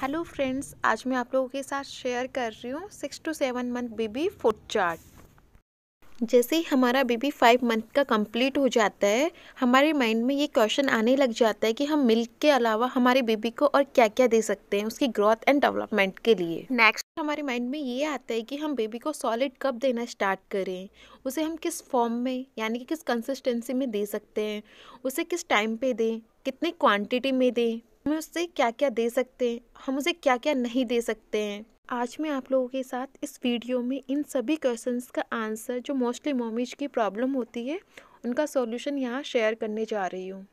hello friends आज मैं आप लोगों के साथ शेयर कर रही हूँ six to seven month baby food chart जैसे ही हमारा बेबी फाइव मंथ का कंप्लीट हो जाता है हमारे माइंड में ये क्वेश्चन आने लग जाता है कि हम मिल्क के अलावा हमारे बेबी को और क्या क्या दे सकते हैं उसकी ग्रोथ एंड डेवलपमेंट के लिए नेक्स्ट हमारे माइंड में ये आता है कि हम बेबी को सॉलिड कब देना स्टार्ट करें उसे हम किस फॉर्म में यानी कि किस कंसिस्टेंसी में दे सकते हैं उसे किस टाइम पे दें कितनी क्वांटिटी में दें हमें उससे क्या क्या दे सकते हैं हम उसे क्या क्या नहीं दे सकते हैं आज मैं आप लोगों के साथ इस वीडियो में इन सभी क्वेश्चंस का आंसर जो मोस्टली मोमिज की प्रॉब्लम होती है उनका सॉल्यूशन यहाँ शेयर करने जा रही हूँ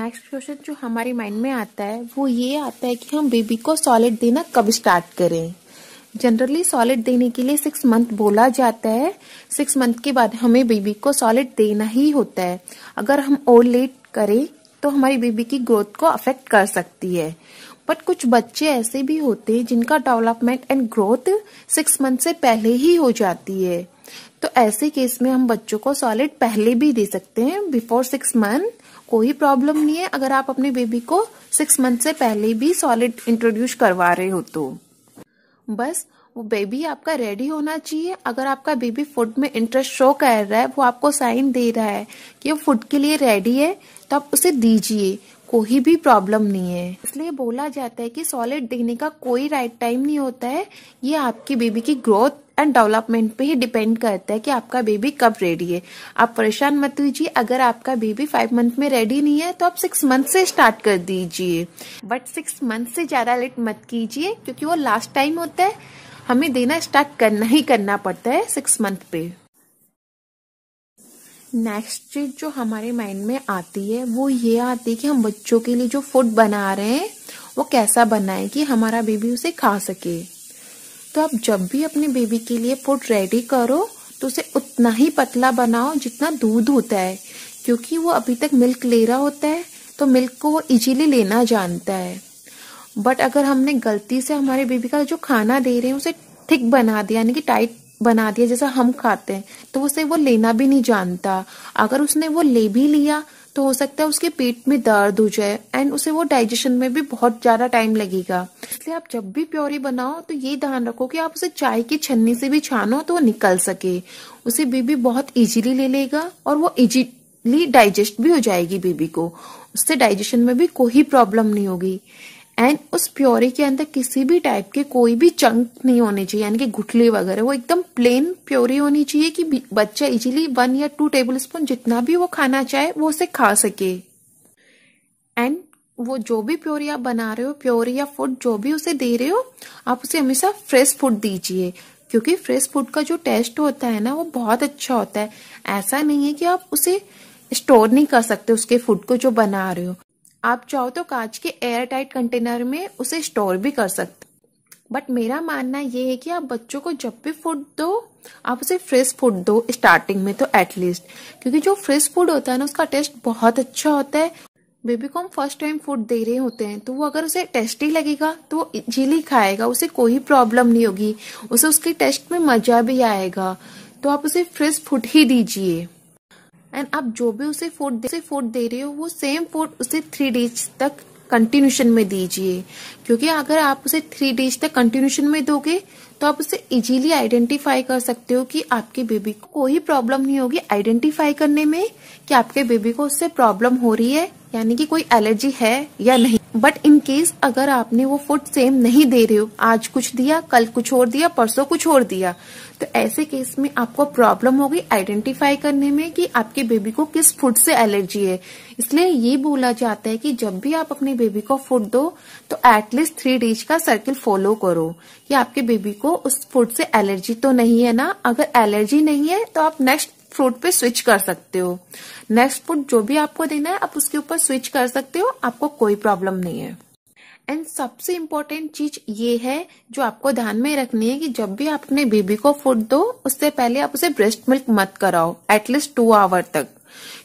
नेक्स्ट क्वेश्चन जो हमारे माइंड में आता है वो ये आता है कि हम बेबी को सॉलिड देना कब स्टार्ट करें जनरली सॉलिड देने के लिए सिक्स मंथ बोला जाता है सिक्स मंथ के बाद हमें बेबी को सॉलिड देना ही होता है अगर हम ओवर लेट करें तो हमारी बेबी की ग्रोथ को अफेक्ट कर सकती है बट कुछ बच्चे ऐसे भी होते हैं जिनका development and growth six month से पहले ही हो जाती है तो ऐसे केस में हम बच्चों को सॉलिड पहले भी दे सकते हैं बिफोर सिक्स मंथ कोई प्रॉब्लम नहीं है अगर आप अपने बेबी को सिक्स मंथ से पहले भी सॉलिड इंट्रोड्यूस करवा रहे हो तो बस वो बेबी आपका रेडी होना चाहिए अगर आपका बेबी फूड में इंटरेस्ट शो कर रहा है वो आपको साइन दे रहा है कि वो फूड के लिए रेडी है तब उसे दीजिए कोई भी प्रॉब्लम नहीं है इसलिए बोला जाता है कि सॉलिड देने का कोई राइट टाइम नहीं होता है ये आपकी बेबी की ग्रोथ एंड डेवलपमेंट पे ही डिपेंड करता है कि आपका बेबी कब रेडी है आप परेशान मत कीजिए अगर आपका बेबी फाइव मंथ में रेडी नहीं है तो आप सिक्स मंथ से स्टार्ट कर दीजिए बट सिक्स मंथ से ज्यादा लेट मत कीजिए क्योंकि वो लास्ट टाइम होता है हमें देना स्टार्ट करना ही करना पड़ता है सिक्स मंथ पे नेक्स्ट चीज जो हमारे माइंड में आती है वो ये आती है कि हम बच्चों के लिए जो फूड बना रहे हैं वो कैसा बनाए कि हमारा बेबी उसे खा सके तो आप जब भी अपने बेबी के लिए फूड रेडी करो तो उसे उतना ही पतला बनाओ जितना दूध होता है क्योंकि वो अभी तक मिल्क ले रहा होता है तो मिल्क को वो इजीली लेना जानता है बट अगर हमने गलती से हमारे बेबी का जो खाना दे रहे हैं उसे थिक बना दिया यानी कि टाइट बना दिया जैसा हम खाते हैं तो उसे वो लेना भी नहीं जानता अगर उसने वो ले भी लिया तो हो सकता है उसके पेट में दर्द हो जाए एंड उसे वो डाइजेशन में भी बहुत ज्यादा टाइम लगेगा इसलिए आप जब भी प्योरी बनाओ तो ये ध्यान रखो कि आप उसे चाय की छन्नी से भी छानो तो वो निकल सके उसे बेबी बहुत इजीली ले लेगा और वो इजीली डाइजेस्ट भी हो जाएगी बेबी को उससे डाइजेशन में भी कोई प्रॉब्लम नहीं होगी एंड उस प्योरी के अंदर किसी भी टाइप के कोई भी चंक नहीं होने चाहिए यानी कि गुठली वगैरह वो एकदम प्लेन प्योरी होनी चाहिए कि बच्चा इजीली वन या टू टेबल स्पून जितना भी वो खाना चाहे वो उसे खा सके एंड वो जो भी प्योरी आप बना रहे हो प्योरी या फूड जो भी उसे दे रहे हो आप उसे हमेशा फ्रेश फूड दीजिए क्योंकि फ्रेश फूड का जो टेस्ट होता है ना वो बहुत अच्छा होता है ऐसा नहीं है कि आप उसे स्टोर नहीं कर सकते उसके फूड को जो बना रहे हो आप चाहो तो कांच के एयर टाइट कंटेनर में उसे स्टोर भी कर सकते बट मेरा मानना ये है कि आप बच्चों को जब भी फूड दो आप उसे फ्रेश फूड दो स्टार्टिंग में तो एटलीस्ट क्योंकि जो फ्रेश फूड होता है ना उसका टेस्ट बहुत अच्छा होता है बेबी को हम फर्स्ट टाइम फूड दे रहे होते हैं तो वो अगर उसे टेस्टी लगेगा तो वो इजीली खाएगा उसे कोई प्रॉब्लम नहीं होगी उसे उसके टेस्ट में मजा भी आएगा तो आप उसे फ्रेश फूड ही दीजिए एंड आप जो भी उसे फूड दे, उसे दे रहे हो वो सेम फूड उसे थ्री डेज तक कंटिन्यूशन में दीजिए क्योंकि अगर आप उसे थ्री डेज तक कंटिन्यूशन में दोगे तो आप उसे इजीली आइडेंटिफाई कर सकते हो कि आपके बेबी को कोई प्रॉब्लम नहीं होगी आइडेंटिफाई करने में कि आपके बेबी को उससे प्रॉब्लम हो रही है यानी कि कोई एलर्जी है या नहीं बट इन केस अगर आपने वो फूड सेम नहीं दे रहे हो आज कुछ दिया कल कुछ और दिया परसों कुछ और दिया तो ऐसे केस में आपको प्रॉब्लम होगी आइडेंटिफाई करने में कि आपके बेबी को किस फूड से एलर्जी है इसलिए ये बोला जाता है कि जब भी आप अपने बेबी को फूड दो तो एटलीस्ट थ्री डेज का सर्किल फॉलो करो कि आपके बेबी को उस फूड से एलर्जी तो नहीं है ना अगर एलर्जी नहीं है तो आप नेक्स्ट फ्रूट पे स्विच कर सकते हो नेक्स्ट फूड जो भी आपको देना है आप उसके ऊपर स्विच कर सकते हो आपको कोई प्रॉब्लम नहीं है एंड सबसे इम्पोर्टेंट चीज ये है जो आपको ध्यान में रखनी है कि जब भी आप अपने बेबी को फूड दो उससे पहले आप उसे ब्रेस्ट मिल्क मत कराओ एटलीस्ट टू आवर तक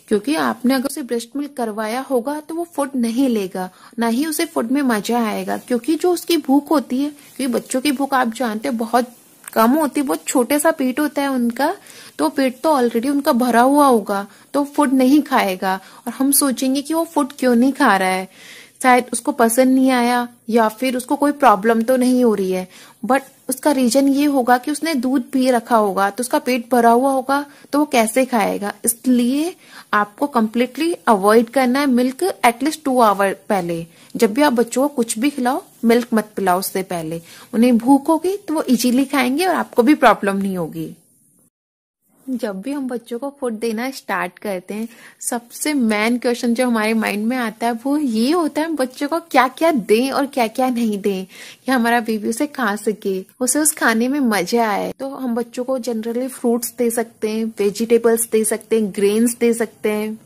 क्योंकि आपने अगर उसे ब्रेस्ट मिल्क करवाया होगा तो वो फूड नहीं लेगा ना ही उसे फूड में मजा आएगा क्योंकि जो उसकी भूख होती है क्योंकि बच्चों की भूख आप जानते हो बहुत कम होती बहुत छोटे सा पेट होता है उनका तो पेट तो ऑलरेडी उनका भरा हुआ होगा तो फूड नहीं खाएगा और हम सोचेंगे कि वो फूड क्यों नहीं खा रहा है शायद उसको पसंद नहीं आया या फिर उसको कोई प्रॉब्लम तो नहीं हो रही है बट उसका रीजन ये होगा कि उसने दूध पी रखा होगा तो उसका पेट भरा हुआ होगा तो वो कैसे खाएगा इसलिए आपको कम्प्लीटली अवॉइड करना है मिल्क एटलीस्ट टू आवर पहले जब भी आप बच्चों को कुछ भी खिलाओ मिल्क मत पिलाओ उससे पहले उन्हें भूख होगी तो वो इजीली खाएंगे और आपको भी प्रॉब्लम नहीं होगी जब भी हम बच्चों को फूड देना स्टार्ट करते हैं सबसे मेन क्वेश्चन जो हमारे माइंड में आता है वो ये होता है बच्चों को क्या क्या दें और क्या क्या नहीं दें कि हमारा बेबी उसे खा सके उसे उस खाने में मजा आए तो हम बच्चों को जनरली फ्रूट्स दे सकते हैं वेजिटेबल्स दे सकते हैं ग्रेन्स दे सकते हैं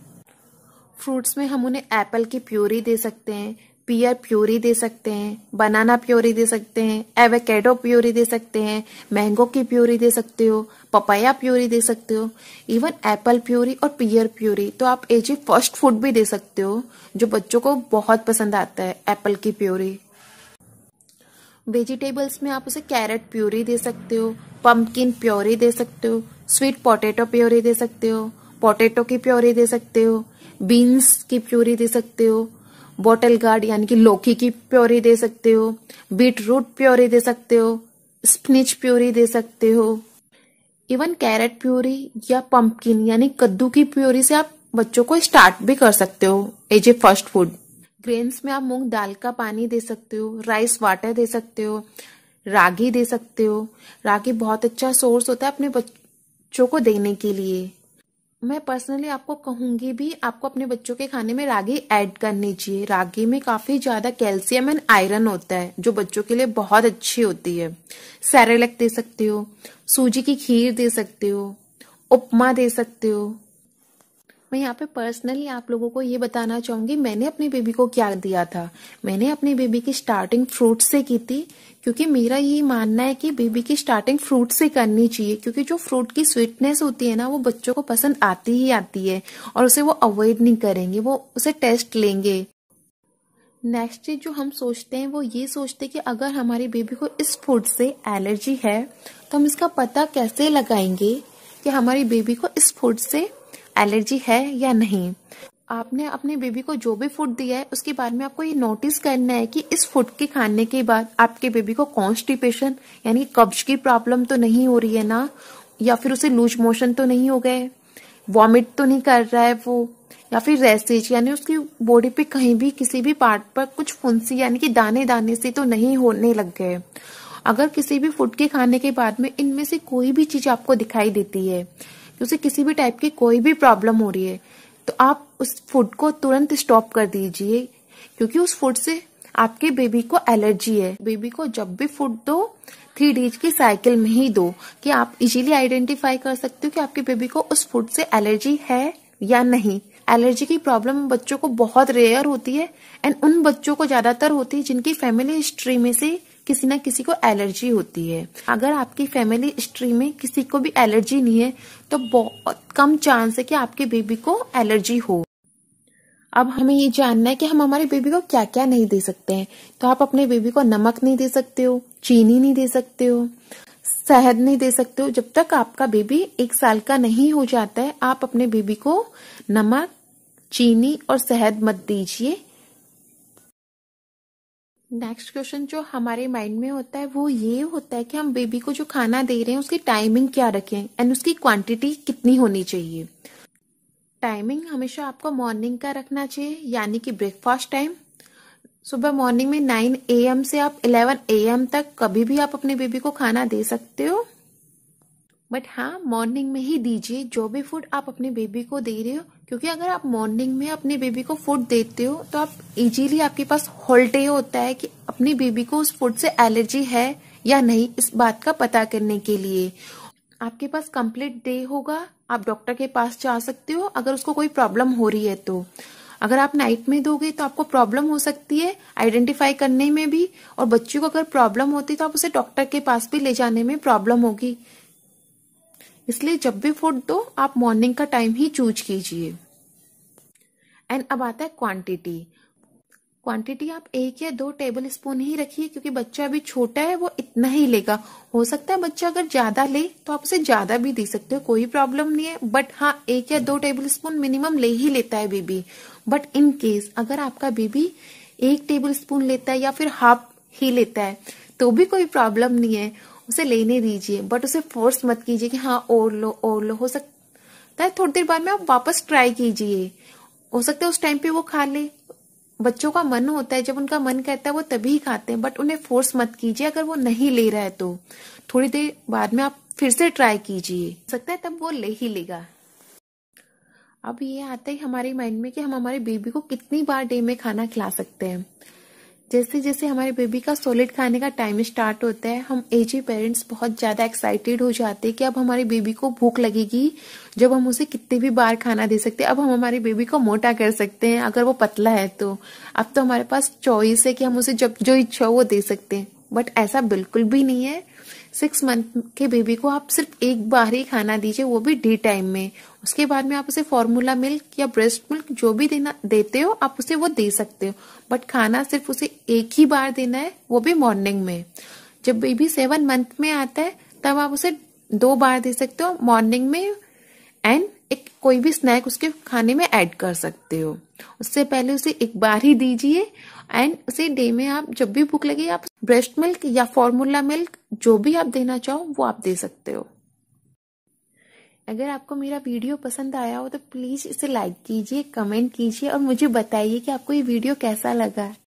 फ्रूट्स में हम उन्हें एप्पल की प्योरी दे सकते हैं पियर प्योरी दे सकते हैं बनाना प्योरी दे सकते हैं एवेकेडो प्योरी दे सकते हैं मैंगो की प्योरी दे सकते हो पपाया प्योरी दे सकते हो इवन एप्पल प्योरी और पियर प्योरी तो आप एजी फर्स्ट फूड भी दे सकते हो जो बच्चों को बहुत पसंद आता है एप्पल की प्योरी वेजिटेबल्स में आप उसे कैरेट प्योरी दे सकते हो पम्पकिन प्योरी दे सकते हो स्वीट पोटेटो प्योरी दे सकते हो पोटेटो की प्योरी दे सकते हो बीन्स की प्योरी दे सकते हो बॉटल गार्ड यानी कि लौकी की प्योरी दे सकते हो बीट रूट प्योरी दे सकते हो स्पिनिच प्योरी दे सकते हो इवन कैरेट प्योरी या पंपकिन यानी कद्दू की प्योरी से आप बच्चों को स्टार्ट भी कर सकते हो as a first food grains में आप मूंग दाल का पानी दे सकते हो राइस वाटर दे सकते हो रागी दे सकते हो रागी बहुत अच्छा सोर्स होता है अपने बच्चों को देने के लिए मैं पर्सनली आपको कहूंगी भी आपको अपने बच्चों के खाने में रागी ऐड करनी चाहिए रागी में काफी ज्यादा कैल्शियम एंड आयरन होता है जो बच्चों के लिए बहुत अच्छी होती है सैरेलक दे सकते हो सूजी की खीर दे सकते हो उपमा दे सकते हो मैं यहाँ पे पर्सनली आप लोगों को ये बताना चाहूंगी मैंने अपने बेबी को क्या दिया था मैंने अपने बेबी की स्टार्टिंग फ्रूट से की थी क्योंकि मेरा ये मानना है कि बेबी की स्टार्टिंग फ्रूट से करनी चाहिए क्योंकि जो फ्रूट की स्वीटनेस होती है ना वो बच्चों को पसंद आती ही आती है और उसे वो अवॉइड नहीं करेंगे वो उसे टेस्ट लेंगे नेक्स्ट चीज जो हम सोचते हैं वो ये सोचते हैं कि अगर हमारी बेबी को इस फूड से एलर्जी है तो हम इसका पता कैसे लगाएंगे कि हमारी बेबी को इस फूड से एलर्जी है या नहीं आपने अपने बेबी को जो भी फूड दिया है उसके बाद में आपको ये नोटिस करना है कि इस फूड के खाने के बाद आपके बेबी को कॉन्स्टिपेशन यानी कब्ज की प्रॉब्लम तो नहीं हो रही है ना या फिर उसे लूज मोशन तो नहीं हो गए वॉमिट तो नहीं कर रहा है वो या फिर रेसेज यानी उसकी बॉडी पे कहीं भी किसी भी पार्ट पर कुछ फुंसी यानी कि दाने दाने से तो नहीं होने लग गए अगर किसी भी फूड के खाने के बाद में इनमें से कोई भी चीज आपको दिखाई देती है उसे किसी भी टाइप की कोई भी प्रॉब्लम हो रही है तो आप उस फूड को तुरंत स्टॉप कर दीजिए क्योंकि उस फूड से आपके बेबी को एलर्जी है बेबी को जब भी फूड दो थ्री डेज की साइकिल में ही दो कि आप इजीली आइडेंटिफाई कर सकते हो कि आपके बेबी को उस फूड से एलर्जी है या नहीं एलर्जी की प्रॉब्लम बच्चों को बहुत रेयर होती है एंड उन बच्चों को ज्यादातर होती है जिनकी फैमिली हिस्ट्री में से किसी ना किसी को एलर्जी होती है अगर आपकी फैमिली हिस्ट्री में किसी को भी एलर्जी नहीं है तो बहुत कम चांस है कि आपके बेबी को एलर्जी हो अब हमें ये जानना है कि हम हमारे बेबी को क्या क्या नहीं दे सकते हैं तो आप अपने बेबी को नमक नहीं दे सकते हो चीनी नहीं दे सकते हो शहद नहीं दे सकते हो जब तक आपका बेबी एक साल का नहीं हो जाता है आप अपने बेबी को नमक चीनी और शहद मत दीजिए नेक्स्ट क्वेश्चन जो हमारे माइंड में होता है वो ये होता है कि हम बेबी को जो खाना दे रहे हैं उसकी टाइमिंग क्या रखें एंड उसकी क्वांटिटी कितनी होनी चाहिए टाइमिंग हमेशा आपको मॉर्निंग का रखना चाहिए यानी कि ब्रेकफास्ट टाइम सुबह मॉर्निंग में 9 एम से आप 11 एम तक कभी भी आप अपने बेबी को खाना दे सकते हो बट हाँ मॉर्निंग में ही दीजिए जो भी फूड आप अपने बेबी को दे रहे हो क्योंकि अगर आप मॉर्निंग में अपने बेबी को फूड देते हो तो आप इजीली आपके पास होल डे होता है कि अपने बेबी को उस फूड से एलर्जी है या नहीं इस बात का पता करने के लिए आपके पास कंप्लीट डे होगा आप डॉक्टर के पास जा सकते हो अगर उसको कोई प्रॉब्लम हो रही है तो अगर आप नाइट में दोगे तो आपको प्रॉब्लम हो सकती है आइडेंटिफाई करने में भी और बच्चों को अगर प्रॉब्लम होती तो आप उसे डॉक्टर के पास भी ले जाने में प्रॉब्लम होगी इसलिए जब भी फूड दो आप मॉर्निंग का टाइम ही चूज कीजिए एंड अब आता है क्वांटिटी क्वांटिटी आप एक या दो टेबल स्पून ही रखिए क्योंकि बच्चा अभी छोटा है वो इतना ही लेगा हो सकता है बच्चा अगर ज्यादा ले तो आप उसे ज्यादा भी दे सकते हो कोई प्रॉब्लम नहीं है बट हाँ एक या दो टेबल स्पून मिनिमम ले ही लेता है बेबी बट इन केस अगर आपका बेबी एक टेबल स्पून लेता है या फिर हाफ ही लेता है तो भी कोई प्रॉब्लम नहीं है उसे लेने दीजिए बट उसे फोर्स मत कीजिए कि हाँ और लो और लो हो सकता है थोड़ी देर बाद में आप वापस ट्राई कीजिए हो सकता है उस टाइम पे वो खा ले बच्चों का मन होता है जब उनका मन कहता है वो तभी खाते हैं बट उन्हें फोर्स मत कीजिए अगर वो नहीं ले रहा है तो थोड़ी देर बाद में आप फिर से ट्राई कीजिए सकता है तब वो ले ही लेगा अब ये आता है हमारे माइंड में कि हम हमारे बेबी को कितनी बार डे में खाना खिला सकते हैं जैसे जैसे हमारे बेबी का सॉलिड खाने का टाइम स्टार्ट होता है हम एजी पेरेंट्स बहुत ज़्यादा एक्साइटेड हो जाते हैं कि अब हमारे बेबी को भूख लगेगी जब हम उसे कितने भी बार खाना दे सकते हैं अब हम हमारे बेबी को मोटा कर सकते हैं अगर वो पतला है तो अब तो हमारे पास चॉइस है कि हम उसे जब जो इच्छा हो वो दे सकते हैं बट ऐसा बिल्कुल भी नहीं है सिक्स मंथ के बेबी को आप सिर्फ एक बार ही खाना दीजिए वो भी डी टाइम में उसके बाद में आप उसे फॉर्मूला मिल्क या ब्रेस्ट मिल्क जो भी देना देते हो आप उसे वो दे सकते हो बट खाना सिर्फ उसे एक ही बार देना है वो भी मॉर्निंग में जब बेबी सेवन मंथ में आता है तब आप उसे दो बार दे सकते हो मॉर्निंग में एंड कोई भी स्नैक उसके खाने में ऐड कर सकते हो उससे पहले उसे एक बार ही दीजिए एंड उसे डे में आप जब भी भूख लगे आप ब्रेस्ट मिल्क या फॉर्मूला मिल्क जो भी आप देना चाहो वो आप दे सकते हो अगर आपको मेरा वीडियो पसंद आया हो तो प्लीज इसे लाइक कीजिए कमेंट कीजिए और मुझे बताइए कि आपको ये वीडियो कैसा लगा